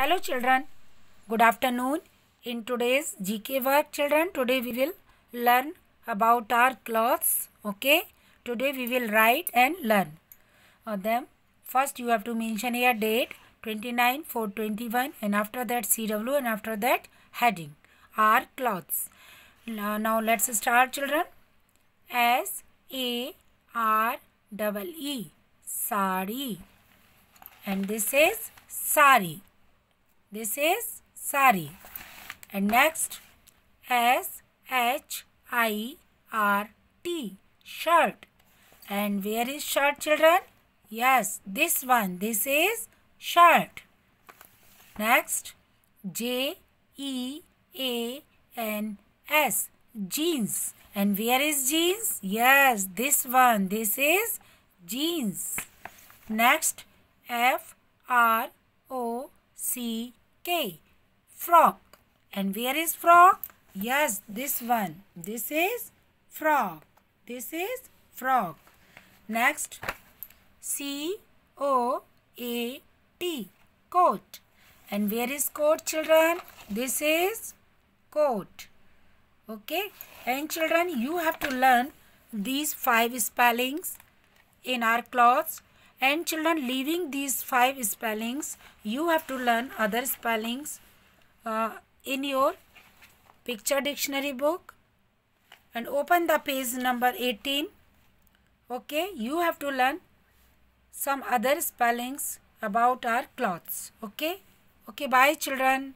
Hello children, good afternoon. In today's GK work children, today we will learn about our clothes. Okay, today we will write and learn uh, them. First you have to mention here date 29 for 21 and after that CW and after that heading are clothes. Now, now let's start children. S A R double E sari and this is sari this is sari. And next S H I R T shirt. And where is shirt children? Yes, this one. This is shirt. Next J E A N S jeans. And where is jeans? Yes, this one. This is jeans. Next F R O C Okay. Frog. And where is frog? Yes, this one. This is frog. This is frog. Next, C O A T. Coat. And where is coat, children? This is coat. Okay. And children, you have to learn these five spellings in our class and children leaving these five spellings you have to learn other spellings uh, in your picture dictionary book and open the page number 18 okay you have to learn some other spellings about our clothes okay okay bye children